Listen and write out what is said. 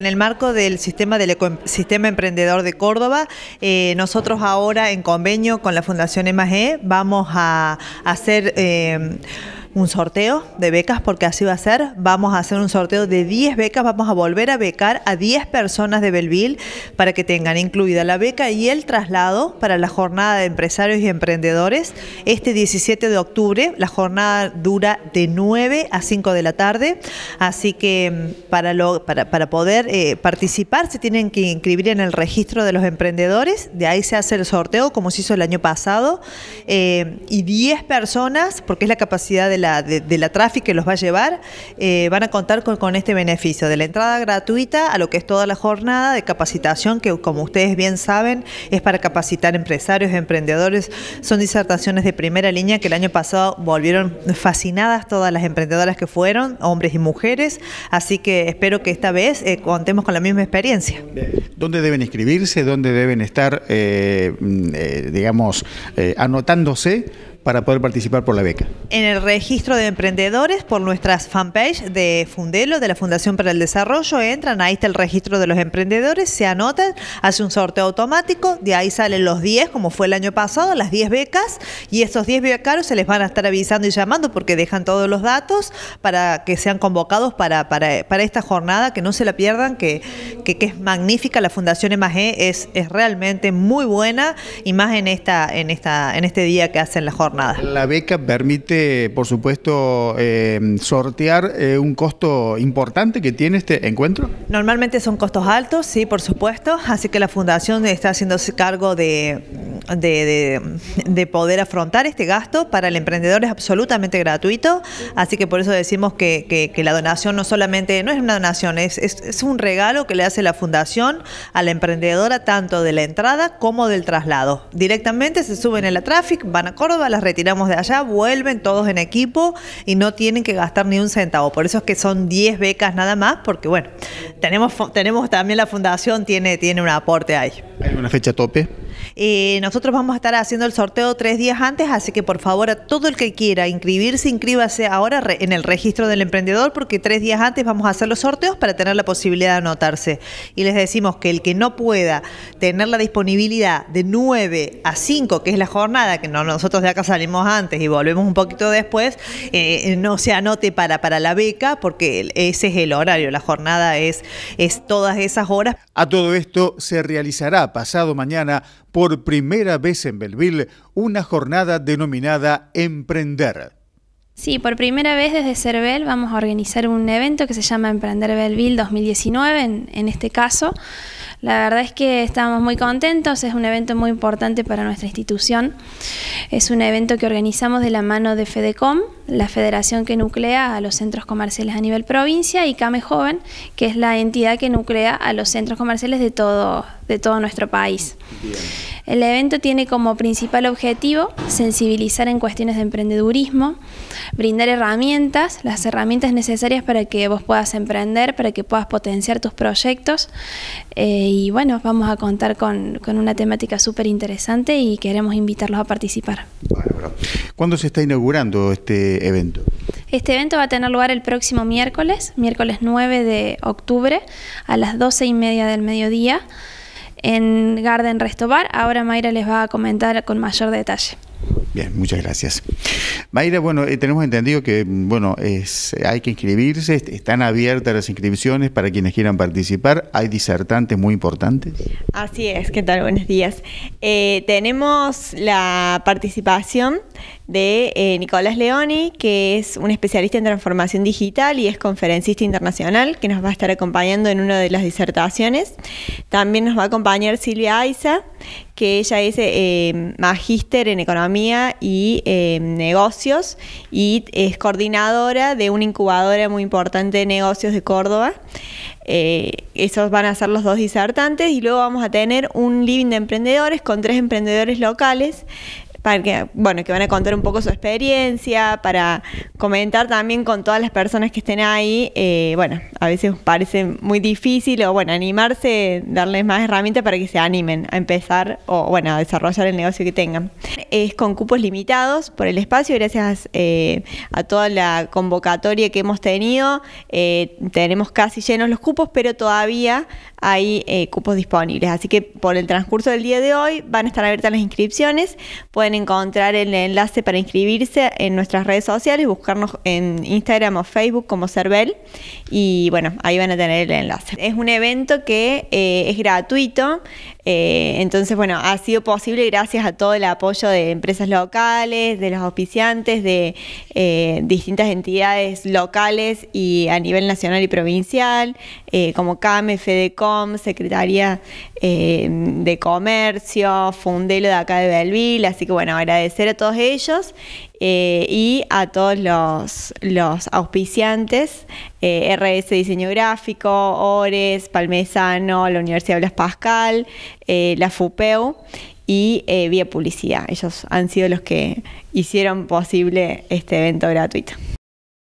En el marco del sistema del sistema emprendedor de Córdoba, eh, nosotros ahora en convenio con la Fundación MGE, vamos a, hacer... Eh, un sorteo de becas, porque así va a ser. Vamos a hacer un sorteo de 10 becas, vamos a volver a becar a 10 personas de Belville para que tengan incluida la beca y el traslado para la jornada de empresarios y emprendedores. Este 17 de octubre, la jornada dura de 9 a 5 de la tarde, así que mm, para, para, poder eh, participar se tienen que inscribir en el registro de los emprendedores, de ahí se hace el sorteo como se hizo el año pasado, eh, y 10 personas, porque es la capacidad de de, la tráfico que los va a llevar, eh, van a contar con, este beneficio de la entrada gratuita a lo que es toda la jornada de capacitación, que como ustedes bien saben, es para capacitar empresarios, emprendedores. Son disertaciones de primera línea que el año pasado volvieron fascinadas todas las emprendedoras que fueron, hombres y mujeres. Así que espero que esta vez eh, contemos con la misma experiencia. ¿Dónde deben inscribirse? ¿Dónde deben estar, eh, mm, digamos, anotándose? para poder participar por la beca? En el registro de emprendedores por nuestras fanpage de Fundelo, de la Fundación para el Desarrollo, entran, ahí está el registro de los emprendedores, se anotan, hace un sorteo automático, de ahí salen los 10, como fue el año pasado, las 10 becas, y estos 10 becarios se les van a estar avisando y llamando porque dejan todos los datos para que sean convocados para, esta jornada, que no se la pierdan, que, es magnífica, la Fundación EMAGE es, es realmente muy buena, y más esta, en, esta, en este día que hacen la jornada. La beca permite, por supuesto, eh, sortear eh, un costo importante que tiene este encuentro. Normalmente son costos altos, sí, por supuesto, así que la Fundación está haciéndose cargo de de, poder afrontar este gasto. Para el emprendedor es absolutamente gratuito, así que por eso decimos que, la donación no solamente, no es una donación, es, es, un regalo que le hace la fundación a la emprendedora tanto de la entrada como del traslado. Directamente se suben en la traffic, van a Córdoba, las retiramos de allá, vuelven todos en equipo y no tienen que gastar ni un centavo. Por eso es que son 10 becas nada más, porque bueno, tenemos, tenemos también la fundación, tiene, tiene un aporte ahí. ¿Hay una fecha tope? Eh, nosotros vamos a estar haciendo el sorteo tres días antes, así que por favor a todo el que quiera inscribirse, inscríbase ahora en el registro del emprendedor, porque tres días antes vamos a hacer los sorteos para tener la posibilidad de anotarse. Y les decimos que el que no pueda tener la disponibilidad de 9 a 5, que es la jornada, que nosotros de acá salimos antes y volvemos un poquito después, eh, no se anote para, para la beca, porque ese es el horario, la jornada es, es todas esas horas. A todo esto se realizará pasado mañana por primera vez en Belville una jornada denominada Emprender. Sí, por primera vez desde CERVEL vamos a organizar un evento que se llama Emprender Belville 2019, en, en este caso. La verdad es que estamos muy contentos, es un evento muy importante para nuestra institución. Es un evento que organizamos de la mano de FEDECOM, la federación que nuclea a los centros comerciales a nivel provincia, y CAME Joven, que es la entidad que nuclea a los centros comerciales de todo, de todo nuestro país. El evento tiene como principal objetivo sensibilizar en cuestiones de emprendedurismo, brindar herramientas, las herramientas necesarias para que vos puedas emprender, para que puedas potenciar tus proyectos. Eh, y bueno, vamos a contar con, una temática súper interesante y queremos invitarlos a participar. ¿Cuándo se está inaugurando este evento? Este evento va a tener lugar el próximo miércoles, miércoles 9 de octubre, a las 12 y media del mediodía, en Garden Restobar. Ahora Mayra les va a comentar con mayor detalle. Bien, muchas gracias. Mayra, bueno, eh, tenemos entendido que, mm, bueno, hay que inscribirse, están abiertas las inscripciones para quienes quieran participar, hay disertantes muy importantes. Así es, ¿qué tal? Buenos días. Eh, tenemos la participación de eh, Nicolás Leoni, que es un especialista en transformación digital y es conferencista internacional, que nos va a estar acompañando en una de las disertaciones. También nos va a acompañar Silvia Aiza, que ella es eh, magíster en economía y eh, negocios y es coordinadora de una incubadora muy importante de negocios de Córdoba. Eh, esos van a ser los dos disertantes y luego vamos a tener un living de emprendedores con tres emprendedores locales para que, bueno, que van a contar un poco su experiencia, para comentar también con todas las personas que estén ahí. Eh, bueno, a veces parece muy difícil o bueno, animarse, darles más herramientas para que se animen a empezar o bueno, a desarrollar el negocio que tengan. Es con cupos limitados por el espacio, gracias eh, a toda la convocatoria que hemos tenido. Eh, tenemos casi llenos los cupos, pero todavía hay cupos disponibles. Así que por el transcurso del día de hoy van a estar abiertas las inscripciones. Pueden encontrar el enlace para inscribirse en nuestras redes sociales, buscarnos en Instagram o Facebook como Cervel y bueno, ahí van a tener el enlace. Es un evento que eh, es gratuito, eh, entonces, bueno, ha sido posible gracias a todo el apoyo de empresas locales, de los auspiciantes, de eh, distintas entidades locales y a nivel nacional y provincial, eh, como CAME, FEDECOM, Secretaría de Comercio, Fundelo de acá de Belville. Así que, bueno, agradecer a todos ellos eh, y a todos los, los auspiciantes, eh, RS Diseño Gráfico, Ores, Palmesano, la Universidad de Blas Pascal, eh, la FUPEU y Vía Publicidad. Ellos han sido los que hicieron posible este evento gratuito.